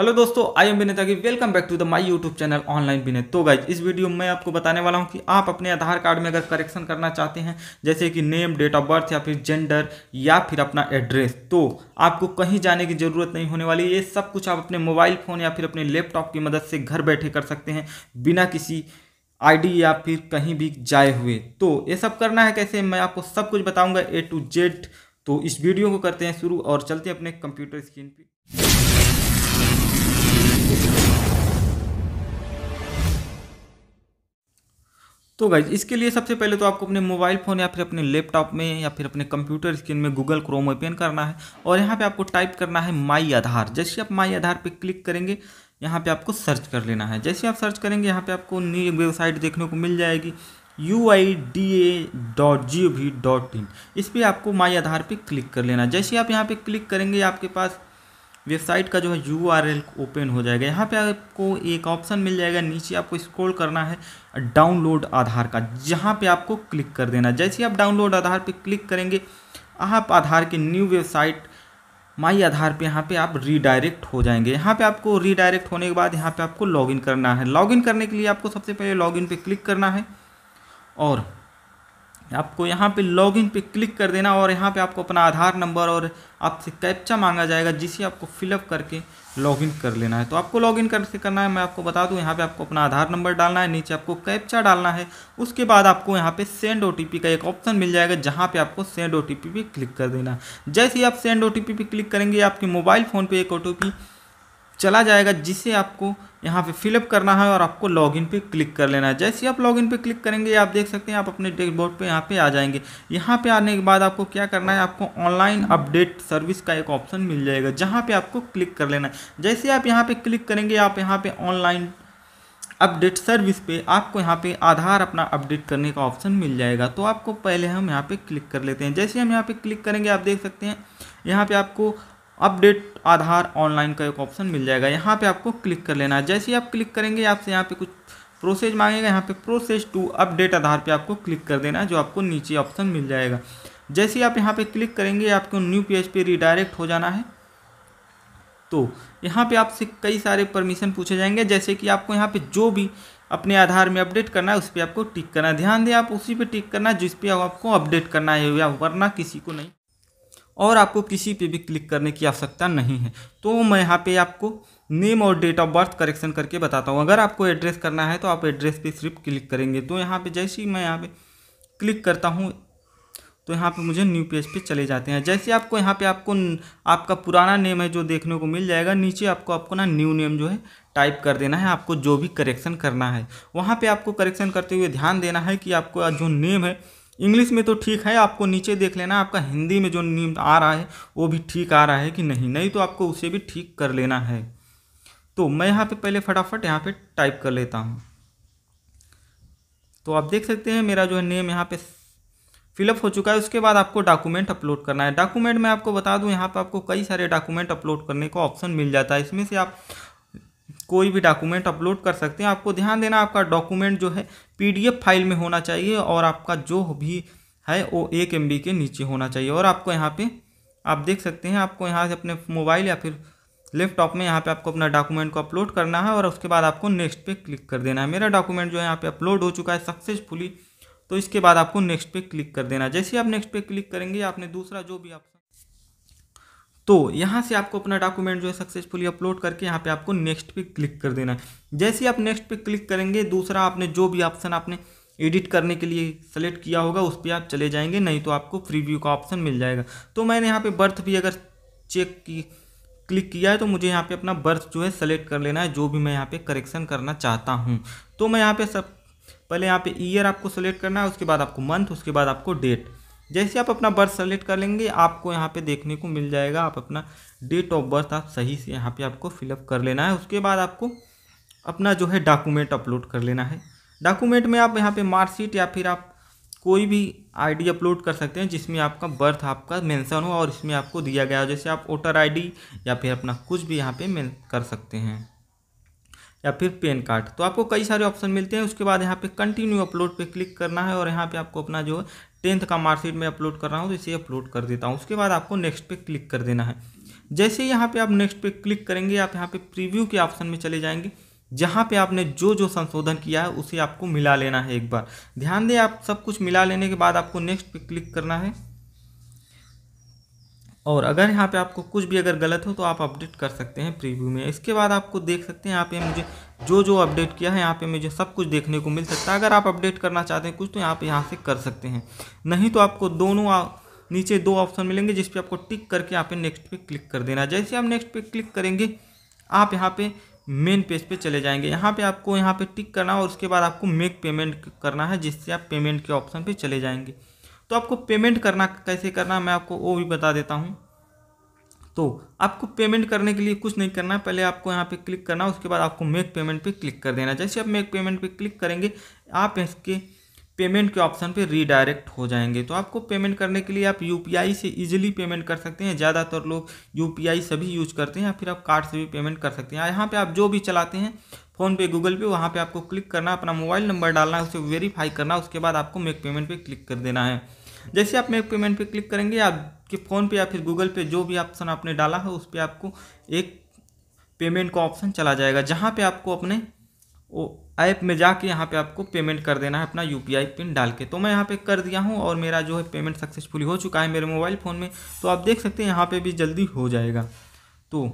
hello दोस्तों आई am Vineeta की welcome back to the my YouTube channel online Vinay तो guys इस वीडियो में मैं आपको बताने वाला हूं कि आप अपने आधार कार्ड में अगर करेक्शन करना चाहते हैं जैसे कि नेम डेट ऑफ बर्थ या फिर जेंडर या फिर अपना एड्रेस तो आपको कहीं जाने की ज़रूरत नहीं होने वाली ये सब कुछ आप अपने मोबाइल फ़ोन या फिर अपने लैपटॉप की मदद से घर बैठे कर सकते हैं बिना किसी आई या फिर कहीं भी जाए हुए तो ये सब करना है कैसे मैं आपको सब कुछ बताऊँगा ए टू जेड तो इस वीडियो को करते हैं शुरू और चलते हैं अपने कंप्यूटर स्क्रीन पर तो गाइज इसके लिए सबसे पहले तो आपको अपने मोबाइल फ़ोन या फिर अपने लैपटॉप में या फिर अपने कंप्यूटर स्क्रीन में गूगल क्रोम ओपन करना है और यहाँ पे आपको टाइप करना है माई आधार जैसे आप माई आधार पे क्लिक करेंगे यहाँ पे आपको सर्च कर लेना है जैसे आप सर्च करेंगे यहाँ पे आपको न्यू वेबसाइट देखने को मिल जाएगी U I D A dot G O V dot in इस पर आपको माई आधार पर क्लिक कर लेना जैसे आप यहाँ पर क्लिक करेंगे आपके पास वेबसाइट का जो है यू ओपन हो जाएगा यहाँ पे आपको एक ऑप्शन मिल जाएगा नीचे आपको स्क्रॉल करना है डाउनलोड आधार का जहाँ पे आपको क्लिक कर देना जैसे आप डाउनलोड आधार पे क्लिक करेंगे आप आधार के न्यू वेबसाइट माई आधार पे यहाँ पे आप रीडायरेक्ट हो जाएंगे यहाँ पे आपको रीडायरेक्ट होने के बाद यहाँ पे आपको लॉगिन करना है लॉगिन करने के लिए आपको सबसे पहले लॉगिन पे क्लिक करना है और आपको यहाँ पे लॉगिन पे क्लिक कर देना और यहाँ पे आपको अपना आधार नंबर और आपसे कैप्चा मांगा जाएगा जिसे आपको फिलअप करके लॉगिन कर लेना है तो आपको लॉगिन करके करना है मैं आपको बता दूँ यहाँ पे आपको अपना आधार नंबर डालना है नीचे आपको कैप्चा डालना है उसके बाद आपको यहाँ पे सेंड ओ का एक ऑप्शन मिल जाएगा जहाँ पर आपको सेंड ओ पे क्लिक कर देना जैसे ही आप सेंड ओ पे क्लिक करेंगे आपके मोबाइल फ़ोन पर एक ओ चला जाएगा जिसे आपको यहाँ पे फिलअप करना है और आपको लॉगिन पे क्लिक कर लेना है जैसे आप लॉगिन पे क्लिक करेंगे आप देख सकते हैं आप अपने डैशबोर्ड पे यहाँ पे आ जाएंगे यहाँ पे आने के बाद आपको क्या करना है आपको ऑनलाइन अपडेट सर्विस का एक ऑप्शन मिल जाएगा जहाँ पे आपको क्लिक कर लेना है जैसे आप यहाँ पर क्लिक करेंगे आप यहाँ पर ऑनलाइन अपडेट सर्विस पे आपको यहाँ पे आधार अपना अपडेट करने का ऑप्शन मिल जाएगा तो आपको पहले हम यहाँ पे क्लिक कर लेते हैं जैसे हम यहाँ पे क्लिक करेंगे आप देख सकते हैं यहाँ पे आपको अपडेट आधार ऑनलाइन का एक ऑप्शन मिल जाएगा यहाँ पे आपको क्लिक कर लेना है जैसे ही आप क्लिक करेंगे आपसे यहाँ पे कुछ प्रोसेस मांगेगा यहाँ पे प्रोसेस टू अपडेट आधार पे आपको क्लिक कर देना है जो आपको नीचे ऑप्शन मिल जाएगा जैसे ही आप यहाँ पे क्लिक करेंगे आपको न्यू पेज पे रिडायरेक्ट हो जाना है तो यहाँ पर आपसे कई सारे परमिशन पूछे जाएंगे जैसे कि आपको यहाँ पर जो भी अपने आधार में अपडेट करना है उस पर आपको टिक करना है ध्यान दें आप उसी पर टिक करना है जिस आपको अपडेट करना है या वरना किसी को नहीं और आपको किसी पे भी क्लिक करने की आवश्यकता नहीं है तो मैं यहाँ पे आपको नेम और डेट ऑफ बर्थ करेक्शन करके बताता हूँ अगर आपको एड्रेस करना है तो आप एड्रेस पे सिर्फ क्लिक करेंगे तो यहाँ पे जैसे ही मैं यहाँ पे क्लिक करता हूँ तो यहाँ पे मुझे न्यू पेज पे चले जाते हैं जैसे आपको यहाँ पे आपको आपका पुराना नेम है जो देखने को मिल जाएगा नीचे आपको आपको ना न्यू नेम जो है टाइप कर देना है आपको जो भी करेक्शन करना है वहाँ पे आपको करेक्शन करते हुए ध्यान देना है कि आपको जो नेम है इंग्लिश में तो ठीक है आपको नीचे देख लेना आपका हिंदी में जो नियम आ रहा है वो भी ठीक आ रहा है कि नहीं नहीं तो आपको उसे भी ठीक कर लेना है तो मैं यहाँ पे पहले फटाफट यहाँ पे टाइप कर लेता हूँ तो आप देख सकते हैं मेरा जो है नेम यहाँ पे फिलअप हो चुका है उसके बाद आपको डॉक्यूमेंट अपलोड करना है डॉक्यूमेंट मैं आपको बता दूं यहाँ पे आपको कई सारे डॉक्यूमेंट अपलोड करने का ऑप्शन मिल जाता है इसमें से आप कोई भी डॉक्यूमेंट अपलोड कर सकते हैं आपको ध्यान देना आपका डॉक्यूमेंट जो है पीडीएफ फाइल में होना चाहिए और आपका जो भी है वो एक एम के नीचे होना चाहिए और आपको यहाँ पर आप देख सकते हैं आपको यहाँ से अपने मोबाइल या फिर लैपटॉप में यहाँ पे आपको अपना डॉक्यूमेंट को अपलोड करना है और उसके बाद आपको नेक्स्ट पे क्लिक कर देना है मेरा डॉक्यूमेंट जो है यहाँ पे अपलोड हो चुका है सक्सेसफुली तो इसके बाद आपको नेक्स्ट पे क्लिक कर देना जैसे आप नेक्स्ट पे क्लिक करेंगे आपने दूसरा जो भी आप तो यहाँ से आपको अपना डॉक्यूमेंट जो है सक्सेसफुली अपलोड करके यहाँ पे आपको नेक्स्ट पे क्लिक कर देना है जैसे ही आप नेक्स्ट पे क्लिक करेंगे दूसरा आपने जो भी ऑप्शन आपने एडिट करने के लिए सेलेक्ट किया होगा उस पर आप चले जाएंगे नहीं तो आपको प्रीव्यू का ऑप्शन मिल जाएगा तो मैंने यहाँ पर बर्थ भी अगर चेक की क्लिक किया है तो मुझे यहाँ पर अपना बर्थ जो है सेलेक्ट कर लेना है जो भी मैं यहाँ पर करेक्शन करना चाहता हूँ तो मैं यहाँ पर सब पहले यहाँ पर ईयर आपको सेलेक्ट करना है उसके बाद आपको मंथ उसके बाद आपको डेट जैसे आप अपना बर्थ सेलेक्ट कर लेंगे आपको यहाँ पे देखने को मिल जाएगा आप अपना डेट ऑफ बर्थ आप सही से यहाँ पे आपको फिलअप कर लेना है उसके बाद आपको अपना जो है डॉक्यूमेंट अपलोड कर लेना है डॉक्यूमेंट में आप यहाँ पे मार्कशीट या फिर आप कोई भी आईडी अपलोड कर सकते हैं जिसमें आपका बर्थ आपका मैंसन हो और इसमें आपको दिया गया हो जैसे आप वोटर आई या फिर अपना कुछ भी यहाँ पे मेन कर सकते हैं या फिर पेन कार्ड तो आपको कई सारे ऑप्शन मिलते हैं उसके बाद यहाँ पे कंटिन्यू अपलोड पे क्लिक करना है और यहाँ पे आपको अपना जो टेंथ का मार्कशीट में अपलोड कर रहा हूँ तो इसे अपलोड कर देता हूँ उसके बाद आपको नेक्स्ट पे क्लिक कर देना है जैसे ही यहाँ पे आप नेक्स्ट पे क्लिक करेंगे आप यहाँ पे प्रीव्यू के ऑप्शन में चले जाएंगे जहाँ पे आपने जो जो संशोधन किया है उसे आपको मिला लेना है एक बार ध्यान दें आप सब कुछ मिला लेने के बाद आपको नेक्स्ट पे क्लिक करना है और अगर यहाँ पे आपको कुछ भी अगर गलत हो तो आप अपडेट कर सकते हैं प्रीव्यू में इसके बाद आपको देख सकते हैं यहाँ पे मुझे जो जो अपडेट किया है यहाँ पे मुझे सब कुछ देखने को मिल सकता है अगर आप अपडेट करना चाहते हैं कुछ तो यहाँ पे यहाँ से कर सकते हैं नहीं तो आपको दोनों नीचे दो ऑप्शन मिलेंगे जिस पर आपको टिक करके यहाँ पे नेक्स्ट पे क्लिक कर देना जैसे आप नेक्स्ट पे क्लिक करेंगे आप यहाँ पर मेन पेज पर चले जाएंगे यहाँ पर आपको यहाँ पर टिक करना और उसके बाद आपको मेक पेमेंट करना है जिससे आप पेमेंट के ऑप्शन पर चले जाएंगे तो आपको पेमेंट करना कैसे करना मैं आपको वो भी बता देता हूँ तो आपको पेमेंट करने के लिए कुछ नहीं करना पहले आपको यहाँ पे क्लिक करना उसके बाद आपको मेक पेमेंट पे क्लिक कर देना जैसे आप मेक पेमेंट पे क्लिक करेंगे आप इसके पेमेंट के ऑप्शन पे रीडायरेक्ट हो जाएंगे तो आपको पेमेंट करने के लिए आप यूपीआई से इजीली पेमेंट कर सकते हैं ज़्यादातर लोग यूपीआई सभी यूज करते हैं या फिर आप कार्ड से भी पेमेंट कर सकते हैं यहाँ पर आप जो भी चलाते हैं फ़ोनपे गूगल पे वहाँ पे आपको क्लिक करना अपना मोबाइल नंबर डालना है उसे वेरीफाई करना उसके बाद आपको मेक पेमेंट पे क्लिक कर देना है जैसे आप मेक पेमेंट पे क्लिक करेंगे आपके फ़ोन पे या फिर गूगल पे जो भी ऑप्शन आपने डाला है उस पर आपको एक पेमेंट का ऑप्शन चला जाएगा जहाँ पर आपको अपने ऐप में जाके यहाँ पे आपको पेमेंट कर देना है अपना यू पिन डाल के तो मैं यहाँ पे कर दिया हूँ और मेरा जो है पेमेंट सक्सेसफुली हो चुका है मेरे मोबाइल फ़ोन में तो आप देख सकते हैं यहाँ पे भी जल्दी हो जाएगा तो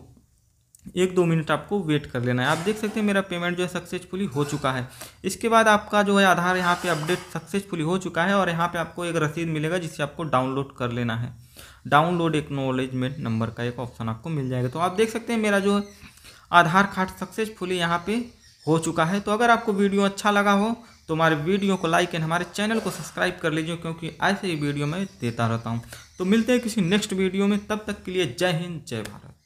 एक दो मिनट आपको वेट कर लेना है आप देख सकते हैं मेरा पेमेंट जो है सक्सेसफुली हो चुका है इसके बाद आपका जो है आधार यहाँ पे अपडेट सक्सेसफुली हो चुका है और यहाँ पे आपको एक रसीद मिलेगा जिसे आपको डाउनलोड कर लेना है डाउनलोड एक्नोलेजमेंट नंबर का एक ऑप्शन आपको मिल जाएगा तो आप देख सकते हैं मेरा जो आधार कार्ड सक्सेसफुली यहाँ पर हो चुका है तो अगर आपको वीडियो अच्छा लगा हो तो हमारे वीडियो को लाइक एंड हमारे चैनल को सब्सक्राइब कर लीजिए क्योंकि ऐसे ही वीडियो मैं देता रहता हूँ तो मिलते हैं किसी नेक्स्ट वीडियो में तब तक के लिए जय हिंद जय भारत